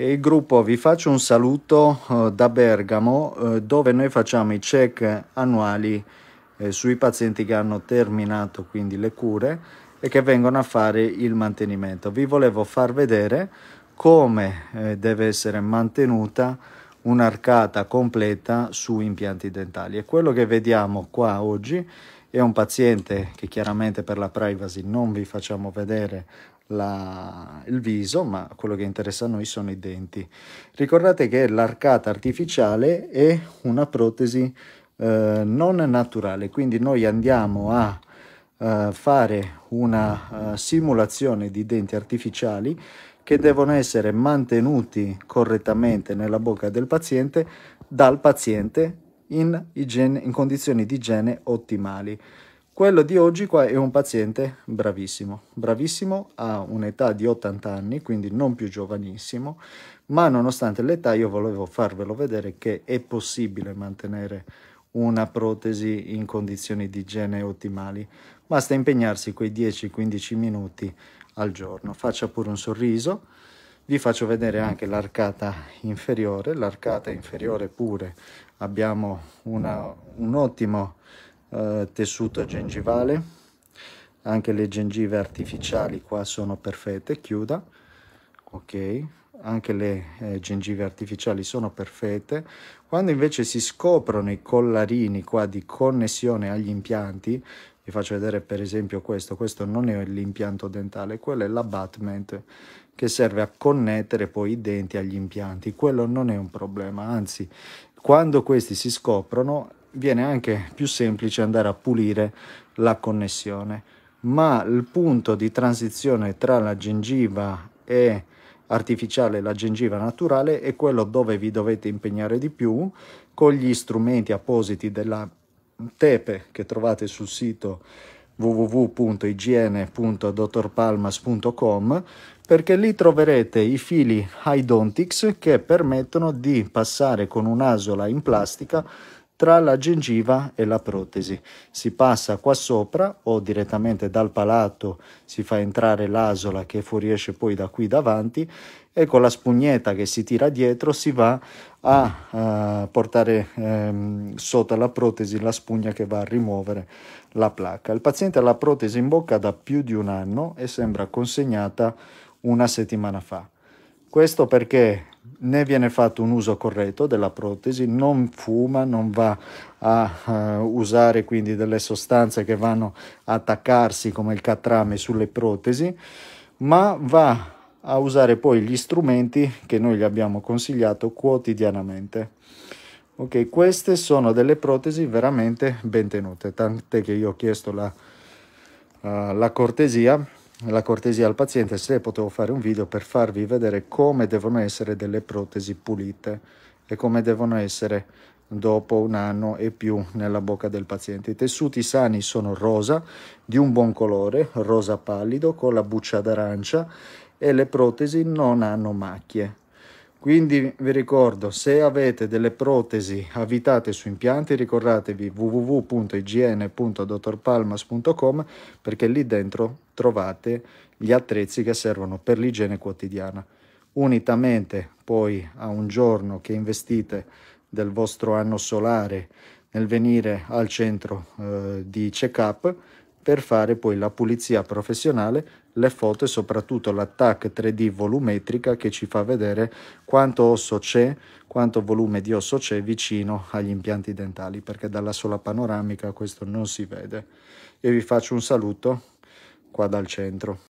E gruppo, vi faccio un saluto eh, da Bergamo eh, dove noi facciamo i check annuali eh, sui pazienti che hanno terminato quindi le cure e che vengono a fare il mantenimento. Vi volevo far vedere come deve essere mantenuta un'arcata completa su impianti dentali e quello che vediamo qua oggi è un paziente che chiaramente per la privacy non vi facciamo vedere la, il viso, ma quello che interessa a noi sono i denti. Ricordate che l'arcata artificiale è una protesi eh, non naturale, quindi noi andiamo a eh, fare una uh, simulazione di denti artificiali che devono essere mantenuti correttamente nella bocca del paziente dal paziente in, igiene, in condizioni di igiene ottimali. Quello di oggi qua è un paziente bravissimo, bravissimo, ha un'età di 80 anni, quindi non più giovanissimo, ma nonostante l'età io volevo farvelo vedere che è possibile mantenere una protesi in condizioni di igiene ottimali. Basta impegnarsi quei 10-15 minuti al giorno. Faccia pure un sorriso, vi faccio vedere anche l'arcata inferiore, l'arcata inferiore pure abbiamo una, un ottimo eh, tessuto gengivale, anche le gengive artificiali qua sono perfette, chiuda, ok, anche le eh, gengive artificiali sono perfette. Quando invece si scoprono i collarini qua di connessione agli impianti, vi faccio vedere per esempio questo, questo non è l'impianto dentale, quello è l'abutment che serve a connettere poi i denti agli impianti, quello non è un problema, anzi quando questi si scoprono viene anche più semplice andare a pulire la connessione ma il punto di transizione tra la gengiva e artificiale la gengiva naturale è quello dove vi dovete impegnare di più con gli strumenti appositi della tepe che trovate sul sito www.igiene.dottorpalmas.com perché lì troverete i fili Hydontics che permettono di passare con un'asola in plastica tra la gengiva e la protesi. Si passa qua sopra o direttamente dal palato si fa entrare l'asola che fuoriesce poi da qui davanti e con la spugnetta che si tira dietro si va a, a portare ehm, sotto la protesi la spugna che va a rimuovere la placca. Il paziente ha la protesi in bocca da più di un anno e sembra consegnata una settimana fa. Questo perché ne viene fatto un uso corretto della protesi, non fuma, non va a uh, usare quindi delle sostanze che vanno a attaccarsi come il catrame sulle protesi, ma va a usare poi gli strumenti che noi gli abbiamo consigliato quotidianamente. Ok, queste sono delle protesi veramente ben tenute, tant'è che io ho chiesto la, uh, la cortesia la cortesia al paziente se potevo fare un video per farvi vedere come devono essere delle protesi pulite e come devono essere dopo un anno e più nella bocca del paziente. I tessuti sani sono rosa, di un buon colore, rosa pallido, con la buccia d'arancia e le protesi non hanno macchie. Quindi vi ricordo, se avete delle protesi avvitate su impianti, ricordatevi www.ign.dottorpalmas.com perché lì dentro trovate gli attrezzi che servono per l'igiene quotidiana. Unitamente poi a un giorno che investite del vostro anno solare nel venire al centro eh, di check-up, per fare poi la pulizia professionale, le foto e soprattutto l'attack 3D volumetrica che ci fa vedere quanto osso c'è, quanto volume di osso c'è vicino agli impianti dentali, perché dalla sola panoramica questo non si vede. Io vi faccio un saluto qua dal centro.